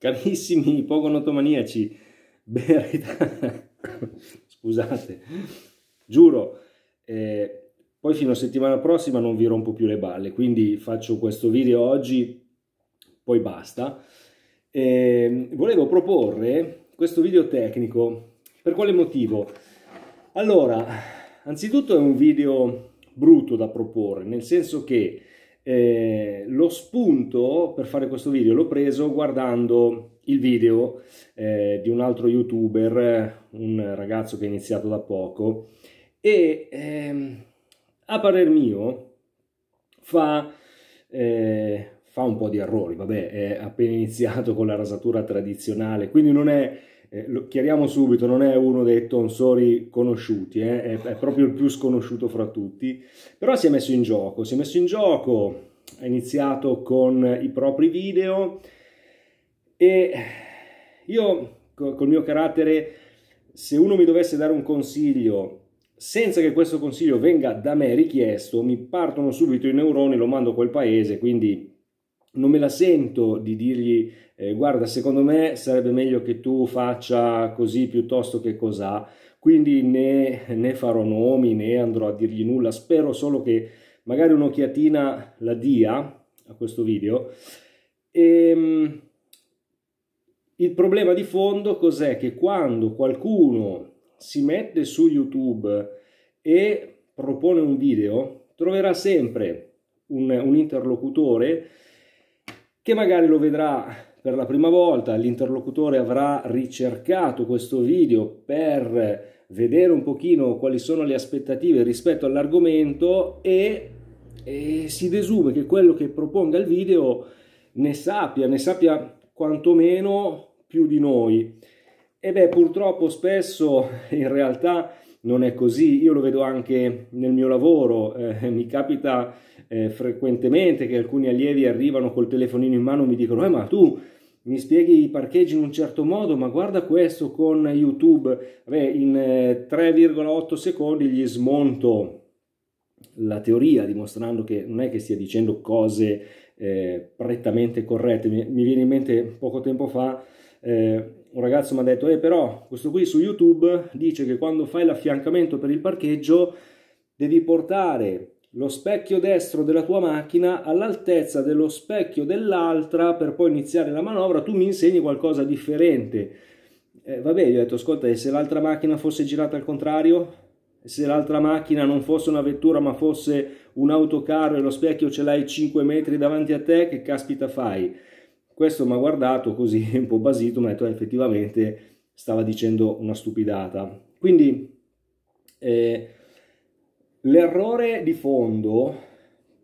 Carissimi pogonotomaniaci, verità, scusate, giuro, eh, poi fino a settimana prossima non vi rompo più le balle, quindi faccio questo video oggi, poi basta. Eh, volevo proporre questo video tecnico, per quale motivo? Allora, anzitutto è un video brutto da proporre, nel senso che eh, lo spunto per fare questo video l'ho preso guardando il video eh, di un altro youtuber, un ragazzo che è iniziato da poco e ehm, a parer mio fa, eh, fa un po' di errori, vabbè è appena iniziato con la rasatura tradizionale quindi non è eh, lo chiariamo subito, non è uno dei tonsori conosciuti, eh, è, è, proprio il più sconosciuto fra tutti, però si è messo in gioco, si è messo in gioco, ha iniziato con i propri video e io col mio carattere, se uno mi dovesse dare un consiglio senza che questo consiglio venga da me richiesto, mi partono subito i neuroni, lo mando a quel paese, quindi non me la sento di dirgli eh, guarda secondo me sarebbe meglio che tu faccia così piuttosto che cos'ha quindi né, né farò nomi né andrò a dirgli nulla spero solo che magari un'occhiatina la dia a questo video e, ehm, il problema di fondo cos'è che quando qualcuno si mette su youtube e propone un video troverà sempre un, un interlocutore che magari lo vedrà per la prima volta, l'interlocutore avrà ricercato questo video per vedere un pochino quali sono le aspettative rispetto all'argomento e, e, si desume che quello che proponga il video ne sappia, ne sappia quantomeno più di noi. E beh, purtroppo spesso in realtà non è così, io lo vedo anche nel mio lavoro, eh, mi capita eh, frequentemente che alcuni allievi arrivano col telefonino in mano e mi dicono, eh ma tu mi spieghi i parcheggi in un certo modo, ma guarda questo con YouTube, Vabbè, in 3,8 eh, secondi gli smonto la teoria dimostrando che non è che stia dicendo cose eh, prettamente corrette. Mi, mi, viene in mente poco tempo fa eh, un ragazzo mi ha detto, eh però questo qui su YouTube dice che quando fai l'affiancamento per il parcheggio devi portare lo specchio destro della tua macchina all'altezza dello specchio dell'altra per poi iniziare la manovra, tu mi insegni qualcosa di differente. Eh, vabbè, gli ho detto, ascolta, e se l'altra macchina fosse girata al contrario? Se l'altra macchina non fosse una vettura ma fosse un autocarro e lo specchio ce l'hai 5 metri davanti a te, che caspita fai? Questo mi ha guardato così un po' basito, mi ha detto eh, effettivamente stava dicendo una stupidata. Quindi eh, l'errore di fondo,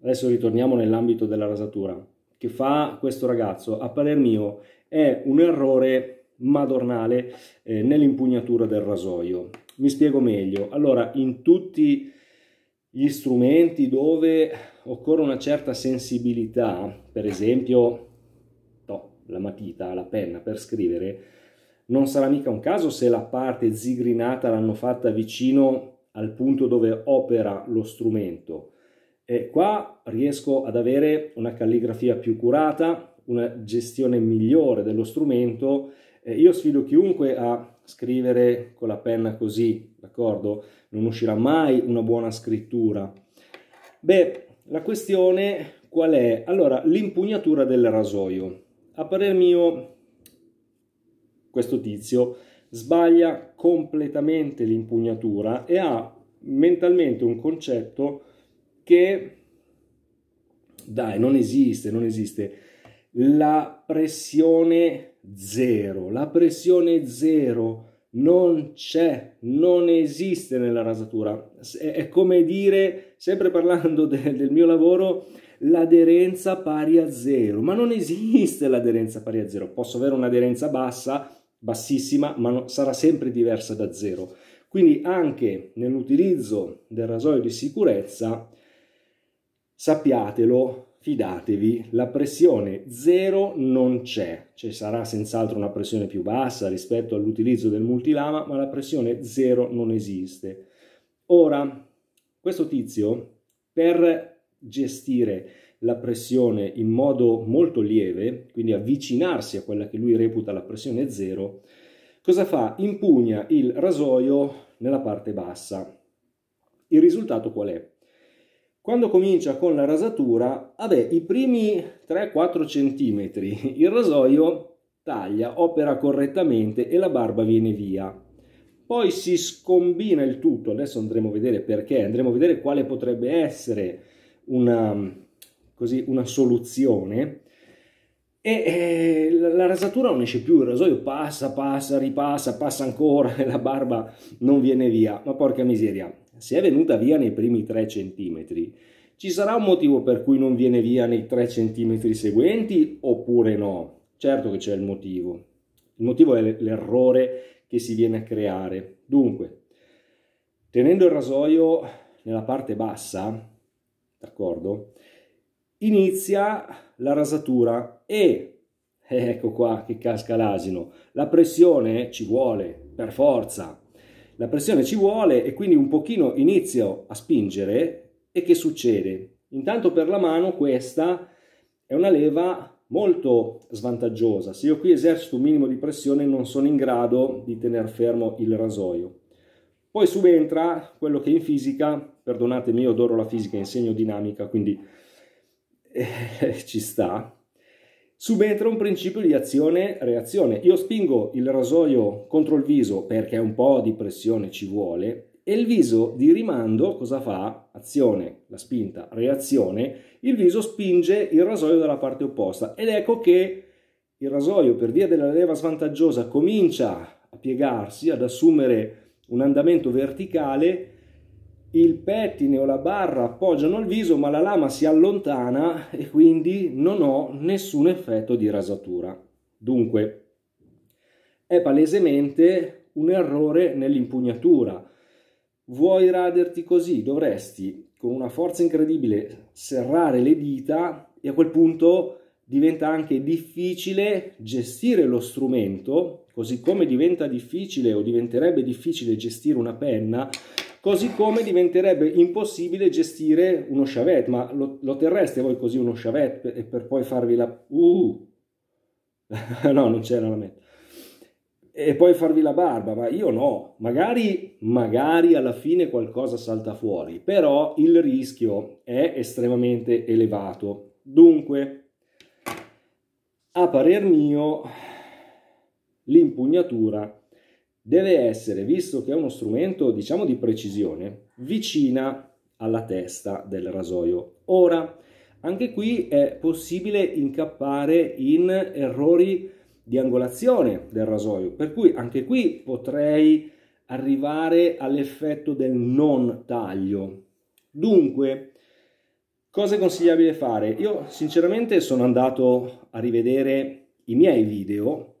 adesso ritorniamo nell'ambito della rasatura, che fa questo ragazzo, a parer mio, è un errore madornale eh, nell'impugnatura del rasoio. Mi spiego meglio. Allora, in tutti gli strumenti dove occorre una certa sensibilità, per esempio la matita, la penna per scrivere, non sarà mica un caso se la parte zigrinata l'hanno fatta vicino al punto dove opera lo strumento. E qua riesco ad avere una calligrafia più curata, una gestione migliore dello strumento. E io sfido chiunque a scrivere con la penna così, d'accordo? Non uscirà mai una buona scrittura. Beh, la questione qual è? Allora, l'impugnatura del rasoio a parer mio questo tizio sbaglia completamente l'impugnatura e ha mentalmente un concetto che dai non esiste non esiste la pressione zero la pressione zero non c'è, non esiste nella rasatura. È come dire, sempre parlando de, del mio lavoro, l'aderenza pari a zero, ma non esiste l'aderenza pari a zero. Posso avere un'aderenza bassa, bassissima, ma no, sarà sempre diversa da zero. Quindi anche nell'utilizzo del rasoio di sicurezza, sappiatelo, fidatevi, la pressione zero non c'è, ci sarà senz'altro una pressione più bassa rispetto all'utilizzo del multilama, ma la pressione zero non esiste. Ora, questo tizio per gestire la pressione in modo molto lieve, quindi avvicinarsi a quella che lui reputa la pressione zero, cosa fa? Impugna il rasoio nella parte bassa. Il risultato qual è? Quando comincia con la rasatura, vabbè, i primi 3-4 centimetri il rasoio taglia, opera correttamente e la barba viene via. Poi si scombina il tutto, adesso andremo a vedere perché, andremo a vedere quale potrebbe essere una, così, una soluzione. E eh, la rasatura non esce più, il rasoio passa, passa, ripassa, passa ancora e la barba non viene via. Ma porca miseria, se è venuta via nei primi 3 cm, ci sarà un motivo per cui non viene via nei 3 cm seguenti oppure no? Certo che c'è il motivo. Il motivo è l'errore che si viene a creare. Dunque, tenendo il rasoio nella parte bassa, d'accordo? Inizia la rasatura e eh, ecco qua che casca l'asino. La pressione ci vuole per forza, la pressione ci vuole e quindi un pochino inizio a spingere e che succede? Intanto per la mano questa è una leva molto svantaggiosa. Se io qui esercito un minimo di pressione non sono in grado di tenere fermo il rasoio. Poi subentra quello che in fisica, perdonatemi io adoro la fisica, insegno dinamica, quindi eh, ci sta, subentra un principio di azione-reazione. Io spingo il rasoio contro il viso perché un po' di pressione ci vuole e il viso di rimando cosa fa? Azione, la spinta, reazione. Il viso spinge il rasoio dalla parte opposta ed ecco che il rasoio per via della leva svantaggiosa comincia a piegarsi, ad assumere un andamento verticale il pettine o la barra appoggiano al viso ma la lama si allontana e quindi non ho nessun effetto di rasatura. Dunque, è palesemente un errore nell'impugnatura. Vuoi raderti così? Dovresti, con una forza incredibile, serrare le dita e a quel punto diventa anche difficile gestire lo strumento, così come diventa difficile o diventerebbe difficile gestire una penna Così come diventerebbe impossibile gestire uno sciavet, ma lo, lo terreste voi così uno sciavet per, per poi farvi la... Uh! no, non c'era la meta. E poi farvi la barba, ma io no. Magari, magari alla fine qualcosa salta fuori, però il rischio è estremamente elevato. Dunque, a parer mio, l'impugnatura deve essere, visto che è uno strumento diciamo di precisione, vicina alla testa del rasoio. Ora, anche qui è possibile incappare in errori di angolazione del rasoio, per cui anche qui potrei arrivare all'effetto del non taglio. Dunque, cosa è consigliabile fare? Io sinceramente sono andato a rivedere i miei video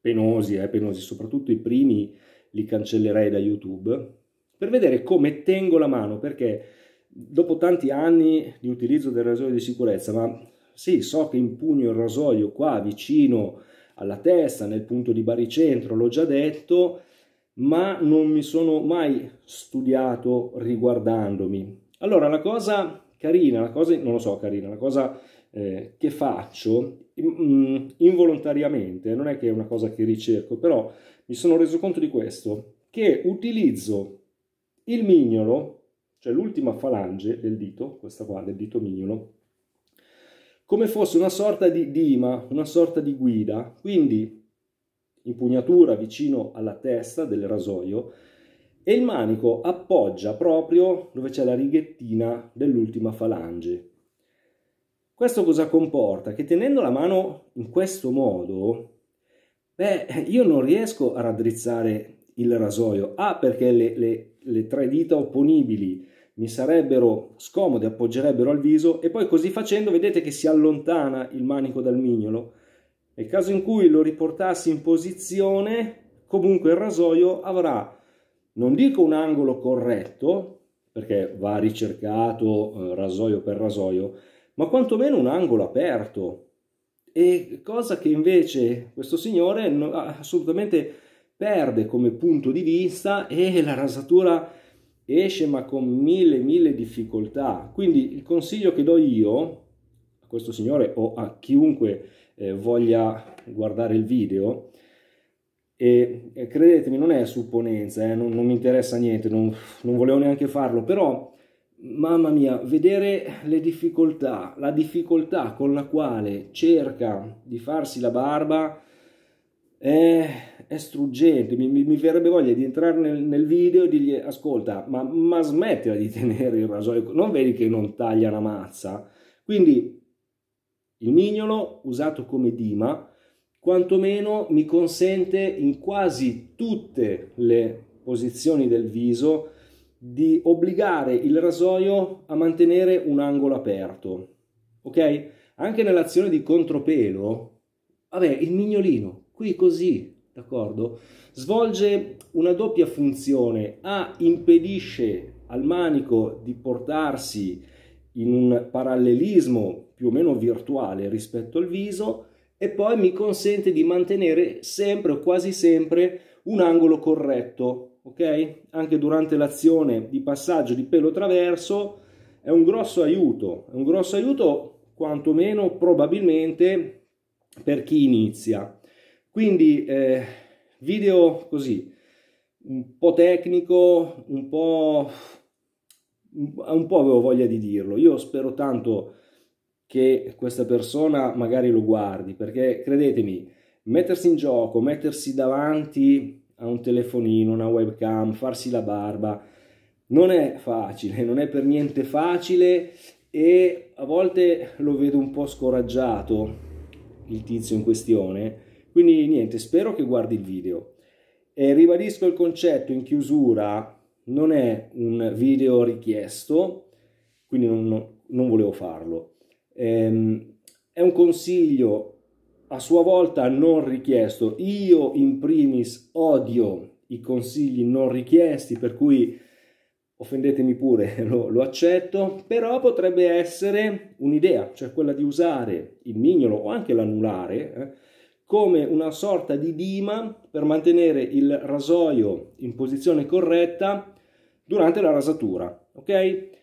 penosi, eh, penosi, soprattutto i primi li cancellerei da YouTube, per vedere come tengo la mano, perché dopo tanti anni di utilizzo del rasoio di sicurezza, ma sì, so che impugno il rasoio qua vicino alla testa, nel punto di baricentro, l'ho già detto, ma non mi sono mai studiato riguardandomi. Allora, la cosa carina, la cosa, non lo so carina, la cosa eh, che faccio mh, mm, mm, involontariamente, non è che è una cosa che ricerco, però mi sono reso conto di questo, che utilizzo il mignolo, cioè l'ultima falange del dito, questa qua del dito mignolo, come fosse una sorta di dima, una sorta di guida, quindi impugnatura vicino alla testa del rasoio e il manico appoggia proprio dove c'è la righettina dell'ultima falange. Questo cosa comporta? Che tenendo la mano in questo modo, beh, io non riesco a raddrizzare il rasoio. Ah, perché le, le, le tre dita opponibili mi sarebbero scomode, appoggerebbero al viso e poi così facendo vedete che si allontana il manico dal mignolo. Nel caso in cui lo riportassi in posizione, comunque il rasoio avrà, non dico un angolo corretto, perché va ricercato eh, rasoio per rasoio, ma quantomeno un angolo aperto. E cosa che invece questo signore assolutamente perde come punto di vista e la rasatura esce ma con mille mille difficoltà. Quindi il consiglio che do io a questo signore o a chiunque eh, voglia guardare il video e, e credetemi non è supponenza, eh, non, non, mi interessa niente, non, non volevo neanche farlo, però mamma mia, vedere le difficoltà, la difficoltà con la quale cerca di farsi la barba è, eh, è struggente. Mi, mi, mi, verrebbe voglia di entrare nel, nel video e dirgli: Ascolta, ma, ma, smettila di tenere il rasoio, non vedi che non taglia la mazza? Quindi il mignolo usato come dima quantomeno mi consente in quasi tutte le posizioni del viso di obbligare il rasoio a mantenere un angolo aperto. Ok? Anche nell'azione di contropelo, vabbè, il mignolino, qui così, d'accordo? Svolge una doppia funzione. A impedisce al manico di portarsi in un parallelismo più o meno virtuale rispetto al viso, e poi mi consente di mantenere sempre o quasi sempre un angolo corretto, ok? Anche durante l'azione di passaggio di pelo traverso è un grosso aiuto, è un grosso aiuto quantomeno probabilmente per chi inizia. Quindi eh, video così, un po' tecnico, un po'... un po' avevo voglia di dirlo, io spero tanto che questa persona magari lo guardi, perché credetemi, mettersi in gioco, mettersi davanti a un telefonino, una webcam, farsi la barba, non è facile, non è per niente facile e a volte lo vedo un po' scoraggiato il tizio in questione, quindi niente, spero che guardi il video. E ribadisco il concetto in chiusura, non è un video richiesto, quindi non, non volevo farlo. Ehm, è un consiglio a sua volta non richiesto. Io in primis odio i consigli non richiesti, per cui offendetemi pure, lo, lo accetto, però potrebbe essere un'idea, cioè quella di usare il mignolo o anche l'anulare eh, come una sorta di dima per mantenere il rasoio in posizione corretta durante la rasatura, ok?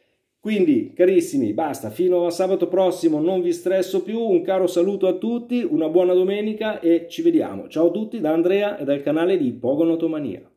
Quindi, carissimi, basta, fino a sabato prossimo non vi stresso più, un caro saluto a tutti, una buona domenica e ci vediamo. Ciao a tutti da Andrea e dal canale di Pogonotomania.